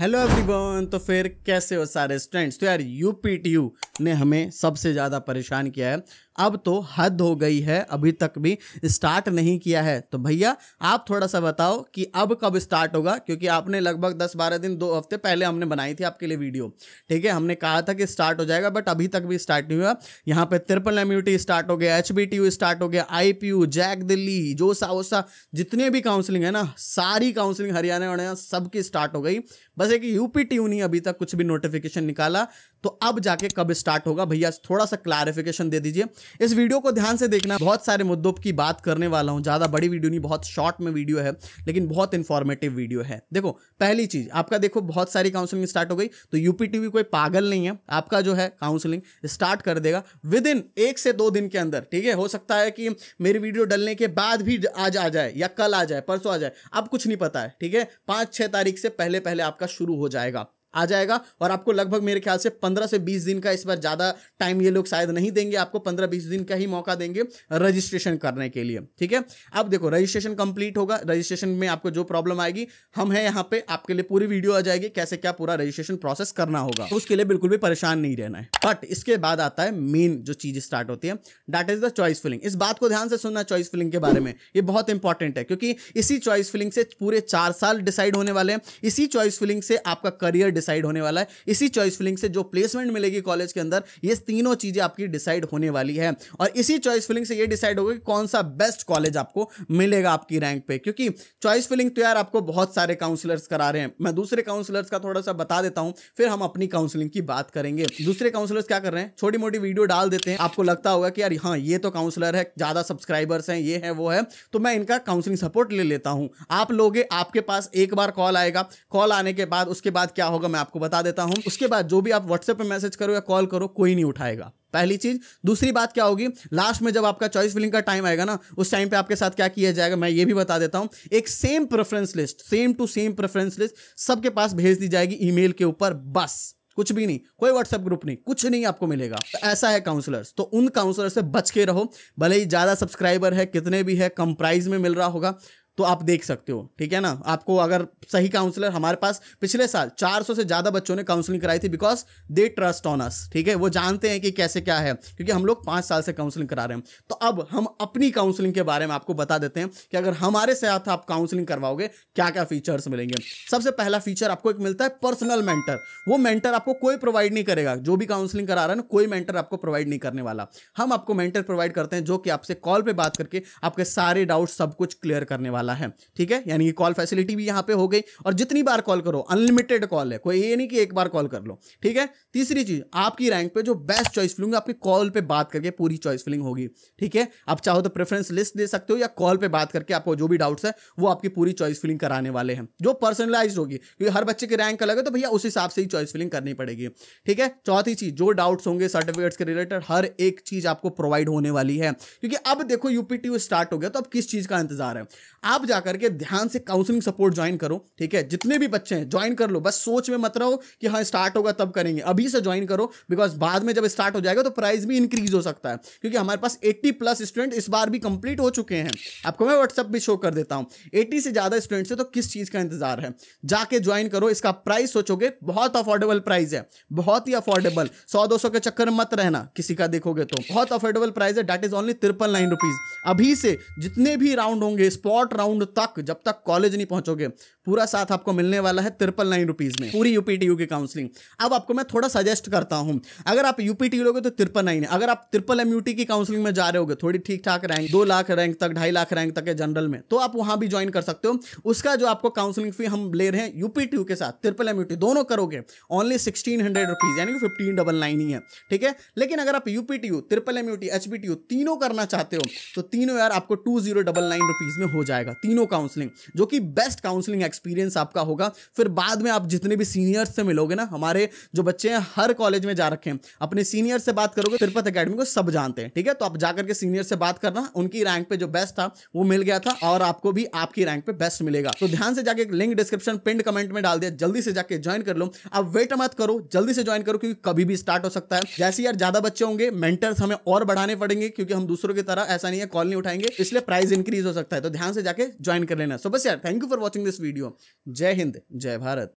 hello everyone तो फिर कैसे हो सारे स्टूडेंट्स तो यार यू ने हमें सबसे ज़्यादा परेशान किया है अब तो हद हो गई है अभी तक भी स्टार्ट नहीं किया है तो भैया आप थोड़ा सा बताओ कि अब कब स्टार्ट होगा क्योंकि आपने लगभग दस बारह दिन दो हफ्ते पहले हमने बनाई थी आपके लिए वीडियो ठीक है हमने कहा था कि स्टार्ट हो जाएगा बट अभी तक भी स्टार्ट नहीं हुआ यहाँ पे त्रिपल एम्यूटी स्टार्ट हो गया एच स्टार्ट हो गया आई जैक दिल्ली जोसा सा जितने भी काउंसलिंग है ना सारी काउंसलिंग हरियाणा वरियाणा सबकी स्टार्ट हो गई बस एक यूपी टीयू नहीं अभी तक कुछ भी नोटिफिकेशन निकाला तो अब जाके कब स्टार्ट होगा भैया थोड़ा सा क्लैरिफिकेशन दे दीजिए इस वीडियो को ध्यान से देखना बहुत सारे मुद्दों की बात करने वाला हूँ ज़्यादा बड़ी वीडियो नहीं बहुत शॉर्ट में वीडियो है लेकिन बहुत इन्फॉर्मेटिव वीडियो है देखो पहली चीज़ आपका देखो बहुत सारी काउंसलिंग स्टार्ट हो गई तो यूपी टीवी कोई पागल नहीं है आपका जो है काउंसलिंग स्टार्ट कर देगा विद इन एक से दो दिन के अंदर ठीक है हो सकता है कि मेरी वीडियो डलने के बाद भी आज आ जाए या कल आ जाए परसों आ जाए अब कुछ नहीं पता है ठीक है पांच छह तारीख से पहले पहले आपका शुरू हो जाएगा आ जाएगा और आपको लगभग मेरे ख्याल से पंद्रह से बीस दिन का इस बार ज़्यादा टाइम ये लोग शायद नहीं देंगे आपको पंद्रह बीस दिन का ही मौका देंगे रजिस्ट्रेशन करने के लिए ठीक है अब देखो रजिस्ट्रेशन कंप्लीट होगा रजिस्ट्रेशन में आपको जो प्रॉब्लम आएगी हम हैं यहाँ पे आपके लिए पूरी वीडियो आ जाएगी कैसे क्या पूरा रजिस्ट्रेशन प्रोसेस करना होगा उसके लिए बिल्कुल भी परेशान नहीं रहना है बट इसके बाद आता है मेन जो चीज़ स्टार्ट होती है that is the choice filling इस बात को ध्यान से सुनना चॉइस फिलिंग के बारे में ये बहुत इंपॉर्टेंट है क्योंकि इसी चॉइस फिलिंग से पूरे चार साल डिसाइड होने वाले हैं इसी चॉइस फिलिंग से आपका करियर डिसाइड होने वाला है इसी चॉइस फिलिंग से जो प्लेसमेंट मिलेगी कॉलेज के अंदर ये तीनों चीज़ें आपकी डिसाइड होने वाली है और इसी चॉइस फिलिंग से ये डिसाइड होगा कि कौन सा बेस्ट कॉलेज आपको मिलेगा आपकी रैंक पे क्योंकि चॉइस फिलिंग तो यार आपको बहुत सारे काउंसलर्स करा रहे हैं मैं दूसरे काउंसलर्स का थोड़ा सा बता देता हूं फिर हम अपनी काउंसलिंग की बात करेंगे दूसरे काउंसलर्स क्या कर रहे हैं छोटी मोटी वीडियो डाल देते हैं आपको लगता होगा कि यार हाँ ये तो काउंसलर है ज़्यादा सब्सक्राइबर्स हैं ये है वो है तो मैं इनका काउंसलिंग सपोर्ट ले लेता हूँ आप लोगे आपके पास एक बार कॉल आएगा कॉल आने के बाद उसके बाद क्या होगा मैं आपको बता देता हूं उसके बाद जो भी आप व्हाट्सएप पे मैसेज करो या कॉल करो कोई नहीं उठाएगा पहली चीज़ दूसरी बात क्या होगी लास्ट में जब आपका चॉइस फिलिंग का टाइम आएगा ना उस टाइम पे आपके साथ क्या किया जाएगा मैं ये भी बता देता हूं एक same preference list same to same preference list सबके पास भेज दी जाएगी ईमेल के ऊपर बस कुछ भी नहीं कोई व्हाट्सएप ग्रुप नहीं कुछ नहीं आपको मिलेगा तो ऐसा है काउंसलर्स तो उन काउंसलर से बच के रहो भले ही ज़्यादा सब्सक्राइबर है कितने भी है कम प्राइस में मिल रहा होगा तो आप देख सकते हो ठीक है ना आपको अगर सही काउंसलर हमारे पास पिछले साल 400 से ज़्यादा बच्चों ने काउंसलिंग कराई थी because they trust on us ठीक है वो जानते हैं कि कैसे क्या है क्योंकि हम लोग पाँच साल से काउंसलिंग करा रहे हैं तो अब हम अपनी काउंसलिंग के बारे में आपको बता देते हैं कि अगर हमारे साथ आप काउंसलिंग करवाओगे क्या क्या फीचर्स मिलेंगे सबसे पहला फीचर आपको एक मिलता है पर्सनल मेंटर वो मेंटर आपको कोई प्रोवाइड नहीं करेगा जो भी काउंसलिंग करा रहा है ना कोई मेंटर आपको प्रोवाइड नहीं करने वाला हम आपको मेंटर प्रोवाइड करते हैं जो कि आपसे कॉल पर बात करके आपके सारे डाउट सब कुछ क्लियर करने वाला वाला है ठीक है यानी कि कॉल फैसिलिटी भी यहाँ पे हो गई और जितनी बार कॉल करो अनलिमिटेड कॉल है कोई ये नहीं कि एक बार कॉल कर लो ठीक है तीसरी चीज आपकी रैंक पे जो बेस्ट चॉइस फिलिंग आपकी कॉल पे बात करके पूरी चॉइस फिलिंग होगी ठीक है आप चाहो तो प्रेफरेंस लिस्ट दे सकते हो या कॉल पर बात करके आपको जो भी डाउट्स है वो आपकी पूरी चॉइस फिलिंग कराने वाले हैं जो पर्सनलाइज होगी क्योंकि हर बच्चे की रैंक अलग है तो भैया उस हिसाब से ही चॉइस फिलिंग करनी पड़ेगी ठीक है चौथी चीज जो डाउट्स होंगे सर्टिफिकेट्स के रिलेटेड हर एक चीज आपको प्रोवाइड होने वाली है क्योंकि अब देखो यूपीटी स्टार्ट हो गया तो अब किस चीज का इंतजार है आप आप जाकर के ध्यान से काउंसलिंग सपोर्ट ज्वाइन करो ठीक है जितने भी बच्चे हैं ज्वाइन कर लो बस सोच में मत रहो कि हाँ स्टार्ट होगा तब करेंगे अभी से ज्वाइन करो बिकॉज बाद में जब स्टार्ट हो जाएगा तो प्राइस भी इंक्रीज हो सकता है क्योंकि हमारे पास एट्टी प्लस स्टूडेंट इस बार भी कंप्लीट हो चुके हैं आपको मैं व्हाट्सअप भी शो कर देता हूँ एट्टी से ज़्यादा स्टूडेंट्स है तो किस चीज़ का इंतजार है जाके ज्वाइन करो इसका प्राइस सोचोगे बहुत अफोर्डेबल प्राइस है बहुत ही अफोर्डेबल सौ दो सौ के चक्कर मत रहना किसी का देखोगे तो बहुत अफोर्डेबल प्राइस है डेट इज ओनली तिरपन नाइन रुपीज़ अभी से जितने भी राउंड होंगे स्पॉट राउंड राउंड तक जब तक कॉलेज नहीं पहुंचोगे पूरा साथ आपको मिलने वाला है ट्रिपल नाइन रुपीज़ में पूरी यूपीटीयू की काउंसलिंग अब आपको मैं थोड़ा सजेस्ट करता हूं अगर आप यूपीटीयू लोगे तो ट्रिपल नाइन अगर आप ट्रिपल एम की काउंसलिंग में जा रहे होगे थोड़ी ठीक ठाक रैंक दो लाख रैंक तक ढाई लाख रैंक तक है जनरल में तो आप वहाँ भी ज्वाइन कर सकते हो उसका जो आपको काउंसलिंग फी हम ले रहे हैं यूपीटी के साथ ट्रिपल एम दोनों करोगे ओनली सिक्सटीन हंड्रेड रुपीज़ यानी कि फिफ्टीन डबल नाइन ही है ठीक है लेकिन अगर आप यूपीटी ट्रिपल एम तीनों करना चाहते हो तो तीनों यार आपको two zero double nine rupees में हो जाएगा तीनों काउंसलिंग जो कि बेस्ट काउंसलिंग एक्सपीरियंस आपका होगा फिर बाद में आप जितने भी सीनियर्स से मिलोगे ना हमारे जो बच्चे हैं हर कॉलेज में जा रखे हैं अपने सीनियर से बात करोगे तिरुपत अकेडमी को सब जानते हैं ठीक है तो आप जाकर के सीनियर से बात करना उनकी रैंक पे जो बेस्ट था वो मिल गया था और आपको भी आपकी रैंक पे बेस्ट मिलेगा तो ध्यान से जाके लिंक डिस्क्रिप्शन पिंड कमेंट में डाल दिया जल्दी से जाके ज्वाइन कर लो अब वेट मत करो जल्दी से ज्वाइन करो क्योंकि कभी भी स्टार्ट हो सकता है जैसे यार ज्यादा बच्चे होंगे मेंटर्स हमें और बढ़ाने पड़ेंगे क्योंकि हम दूसरों की तरह ऐसा नहीं है कॉल नहीं उठाएंगे इसलिए प्राइस इंक्रीज हो सकता है तो ध्यान से जाकर जाके ज्वाइन कर लेना सो बस यार thank you for watching this video जय हिंद जय भारत